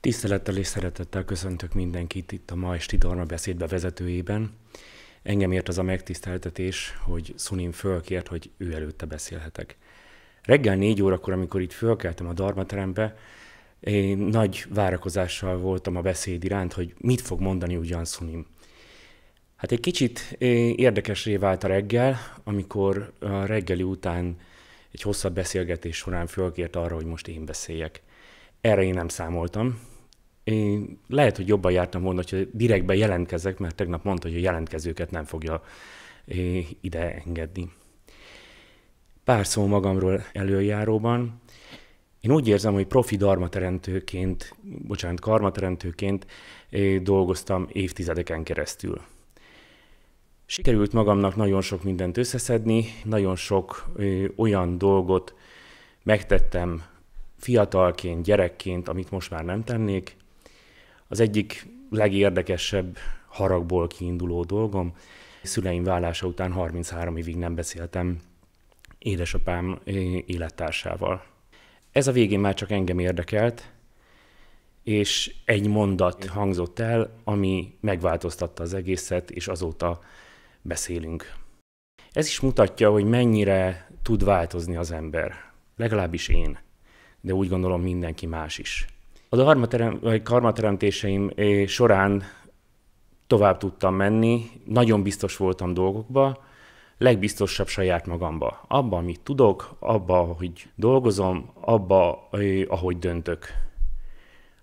Tisztelettel és szeretettel köszöntök mindenkit itt a ma esti Dorma beszédbe vezetőjében. Engem ért az a megtiszteltetés, hogy Sunim fölkért, hogy ő előtte beszélhetek. Reggel négy órakor, amikor itt fölkeltem a Dharma terembe, én nagy várakozással voltam a beszéd iránt, hogy mit fog mondani ugyan Sunim. Hát egy kicsit érdekesré vált a reggel, amikor a reggeli után egy hosszabb beszélgetés során fölkért arra, hogy most én beszéljek. Erre én nem számoltam, én lehet, hogy jobban jártam volna, hogyha direktben jelentkezek, mert tegnap mondta, hogy a jelentkezőket nem fogja eh, ide engedni. Pár szó magamról előjáróban. Én úgy érzem, hogy profi darmateremtőként, bocsánat, karmateremtőként eh, dolgoztam évtizedeken keresztül. Sikerült magamnak nagyon sok mindent összeszedni, nagyon sok eh, olyan dolgot megtettem fiatalként, gyerekként, amit most már nem tennék, az egyik legérdekesebb haragból kiinduló dolgom. Szüleim vállása után 33 évig nem beszéltem édesapám élettársával. Ez a végén már csak engem érdekelt, és egy mondat hangzott el, ami megváltoztatta az egészet, és azóta beszélünk. Ez is mutatja, hogy mennyire tud változni az ember. Legalábbis én, de úgy gondolom mindenki más is. Az armaterem, vagy karmateremtéseim eh, során tovább tudtam menni, nagyon biztos voltam dolgokba, legbiztosabb saját magamba. Abba, amit tudok, abba, ahogy dolgozom, abba, eh, ahogy döntök.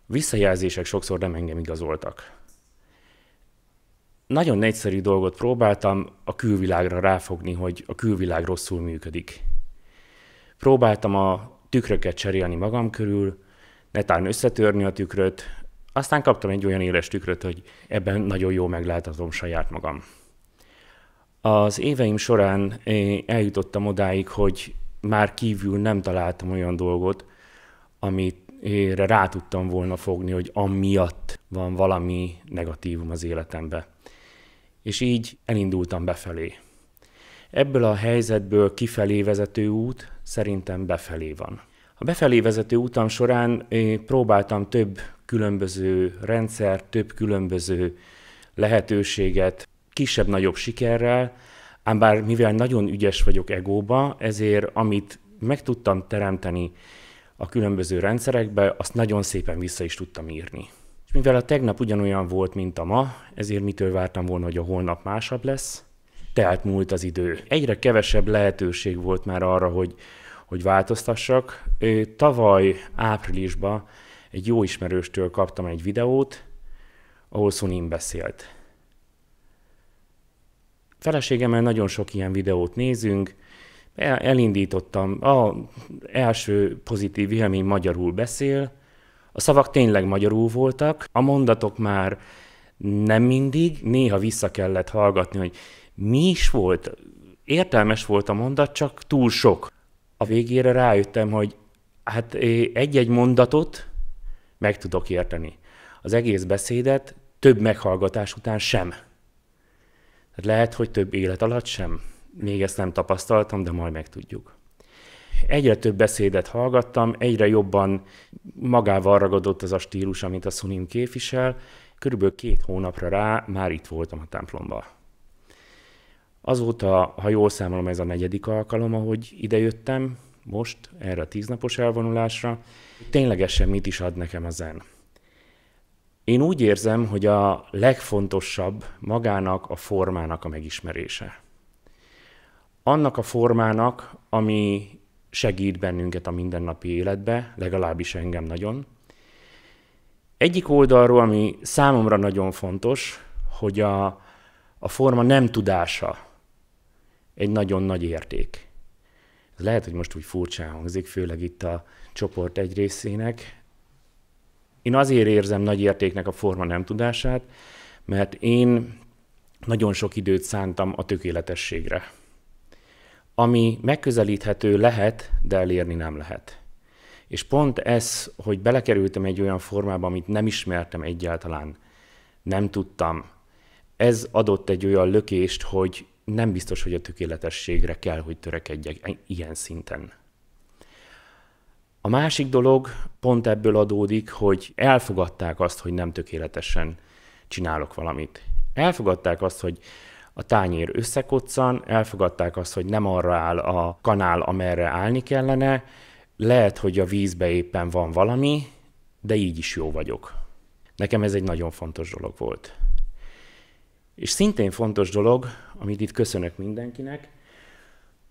Visszajelzések sokszor nem engem igazoltak. Nagyon egyszerű dolgot próbáltam a külvilágra ráfogni, hogy a külvilág rosszul működik. Próbáltam a tükröket cserélni magam körül, netán összetörni a tükröt, aztán kaptam egy olyan éles tükröt, hogy ebben nagyon jól meglátatom saját magam. Az éveim során eljutottam odáig, hogy már kívül nem találtam olyan dolgot, amit rá tudtam volna fogni, hogy amiatt van valami negatívum az életembe. És így elindultam befelé. Ebből a helyzetből kifelé vezető út szerintem befelé van. A befelé vezető utam során eh, próbáltam több különböző rendszer, több különböző lehetőséget, kisebb-nagyobb sikerrel, ám bár mivel nagyon ügyes vagyok egóba, ezért amit meg tudtam teremteni a különböző rendszerekbe, azt nagyon szépen vissza is tudtam írni. És mivel a tegnap ugyanolyan volt, mint a ma, ezért mitől vártam volna, hogy a holnap másabb lesz, telt múlt az idő. Egyre kevesebb lehetőség volt már arra, hogy hogy változtassak. Tavaly áprilisban egy jó ismerőstől kaptam egy videót, ahol Sunim beszélt. Feleségemmel nagyon sok ilyen videót nézünk, elindítottam, a első pozitív élmény magyarul beszél, a szavak tényleg magyarul voltak, a mondatok már nem mindig, néha vissza kellett hallgatni, hogy mi is volt, értelmes volt a mondat, csak túl sok a végére rájöttem, hogy hát egy-egy mondatot meg tudok érteni. Az egész beszédet több meghallgatás után sem. Tehát lehet, hogy több élet alatt sem. Még ezt nem tapasztaltam, de majd megtudjuk. Egyre több beszédet hallgattam, egyre jobban magával ragadott az a stílus, amit a Sunim képvisel. Körülbelül két hónapra rá már itt voltam a templomban. Azóta, ha jól számolom, ez a negyedik alkalom, ahogy idejöttem, most erre a tíznapos elvonulásra, ténylegesen mit is ad nekem a zen. Én úgy érzem, hogy a legfontosabb magának a formának a megismerése. Annak a formának, ami segít bennünket a mindennapi életbe, legalábbis engem nagyon. Egyik oldalról, ami számomra nagyon fontos, hogy a, a forma nem tudása egy nagyon nagy érték. Ez lehet, hogy most úgy furcsán hangzik, főleg itt a csoport egy részének. Én azért érzem nagy értéknek a forma nem tudását, mert én nagyon sok időt szántam a tökéletességre. Ami megközelíthető lehet, de elérni nem lehet. És pont ez, hogy belekerültem egy olyan formába, amit nem ismertem egyáltalán, nem tudtam, ez adott egy olyan lökést, hogy nem biztos, hogy a tökéletességre kell, hogy törekedjek ilyen szinten. A másik dolog pont ebből adódik, hogy elfogadták azt, hogy nem tökéletesen csinálok valamit. Elfogadták azt, hogy a tányér összekoccan, elfogadták azt, hogy nem arra áll a kanál, amerre állni kellene, lehet, hogy a vízbe éppen van valami, de így is jó vagyok. Nekem ez egy nagyon fontos dolog volt. És szintén fontos dolog, amit itt köszönök mindenkinek,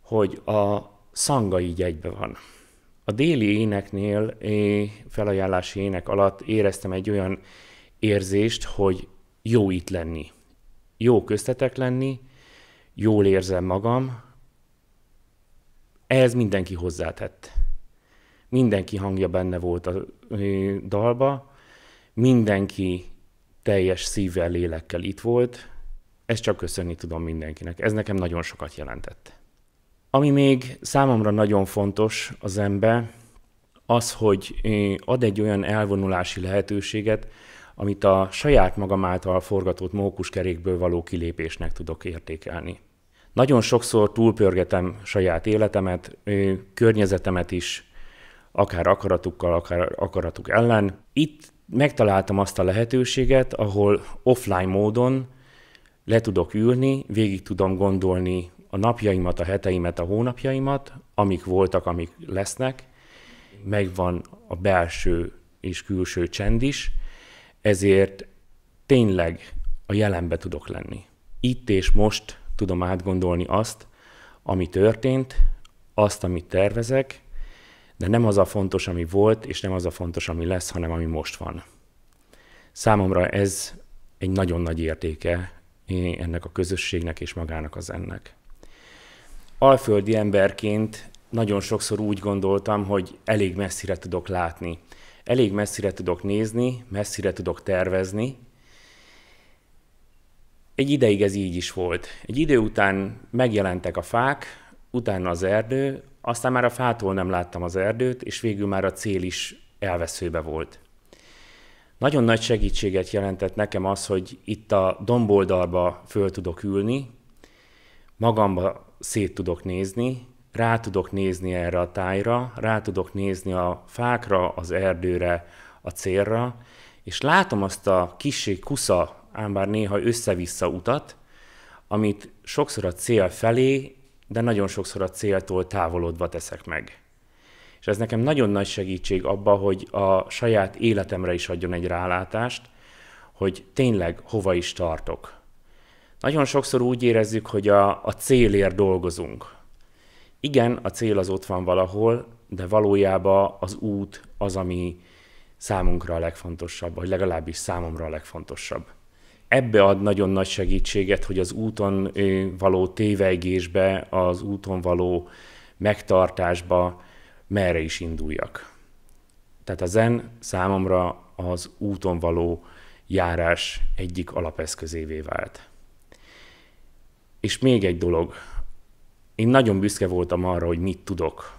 hogy a szanga így egybe van. A déli éneknél, felajánlási ének alatt éreztem egy olyan érzést, hogy jó itt lenni. Jó köztetek lenni, jól érzem magam. Ehhez mindenki hozzátett. Mindenki hangja benne volt a dalba, mindenki teljes szívvel, lélekkel itt volt, ezt csak köszönni tudom mindenkinek. Ez nekem nagyon sokat jelentett. Ami még számomra nagyon fontos az ember, az, hogy ad egy olyan elvonulási lehetőséget, amit a saját magam által forgatott mókuskerékből való kilépésnek tudok értékelni. Nagyon sokszor túlpörgetem saját életemet, környezetemet is, akár akaratukkal, akár akaratuk ellen. Itt megtaláltam azt a lehetőséget, ahol offline módon le tudok ülni, végig tudom gondolni a napjaimat, a heteimet, a hónapjaimat, amik voltak, amik lesznek, megvan a belső és külső csend is, ezért tényleg a jelenbe tudok lenni. Itt és most tudom átgondolni azt, ami történt, azt, amit tervezek, de nem az a fontos, ami volt, és nem az a fontos, ami lesz, hanem ami most van. Számomra ez egy nagyon nagy értéke ennek a közösségnek és magának az ennek. Alföldi emberként nagyon sokszor úgy gondoltam, hogy elég messzire tudok látni. Elég messzire tudok nézni, messzire tudok tervezni. Egy ideig ez így is volt. Egy idő után megjelentek a fák, utána az erdő, aztán már a fától nem láttam az erdőt, és végül már a cél is elveszőbe volt. Nagyon nagy segítséget jelentett nekem az, hogy itt a domboldalba föl tudok ülni, magamba szét tudok nézni, rá tudok nézni erre a tájra, rá tudok nézni a fákra, az erdőre, a célra, és látom azt a kisé kusza, ám bár néha össze-vissza utat, amit sokszor a cél felé, de nagyon sokszor a céltól távolodva teszek meg. És ez nekem nagyon nagy segítség abba, hogy a saját életemre is adjon egy rálátást, hogy tényleg hova is tartok. Nagyon sokszor úgy érezzük, hogy a, a célért dolgozunk. Igen, a cél az ott van valahol, de valójában az út az, ami számunkra a legfontosabb, vagy legalábbis számomra a legfontosabb. Ebbe ad nagyon nagy segítséget, hogy az úton való tévegésbe, az úton való megtartásba merre is induljak. Tehát a zen számomra az úton való járás egyik alapeszközévé vált. És még egy dolog, én nagyon büszke voltam arra, hogy mit tudok,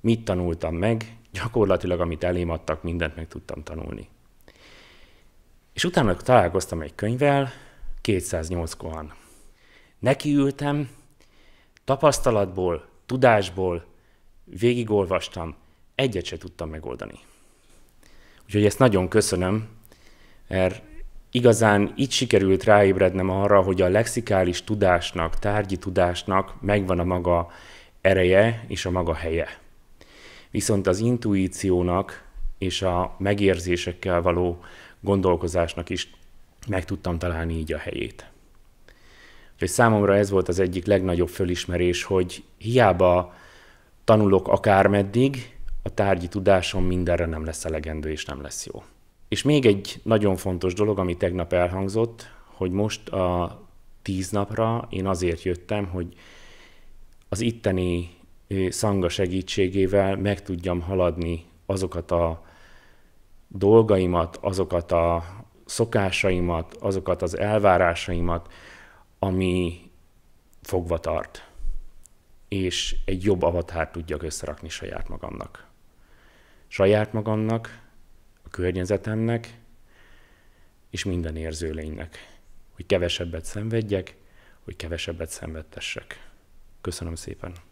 mit tanultam meg, gyakorlatilag amit elém adtak, mindent meg tudtam tanulni. És utána találkoztam egy könyvvel, 208 kohan. Nekiültem, tapasztalatból, tudásból, végigolvastam, egyet se tudtam megoldani. Úgyhogy ezt nagyon köszönöm, mert igazán így sikerült ráébrednem arra, hogy a lexikális tudásnak, tárgyi tudásnak megvan a maga ereje és a maga helye. Viszont az intuíciónak és a megérzésekkel való gondolkozásnak is meg tudtam találni így a helyét. Úgyhogy számomra ez volt az egyik legnagyobb fölismerés, hogy hiába tanulok akármeddig, a tárgyi tudásom mindenre nem lesz elegendő és nem lesz jó. És még egy nagyon fontos dolog, ami tegnap elhangzott, hogy most a tíz napra én azért jöttem, hogy az itteni szanga segítségével meg tudjam haladni azokat a dolgaimat, azokat a szokásaimat, azokat az elvárásaimat, ami fogva tart és egy jobb avatár tudjak összerakni saját magamnak. Saját magamnak, a környezetemnek, és minden érző lénynek. Hogy kevesebbet szenvedjek, hogy kevesebbet szenvedtessek. Köszönöm szépen!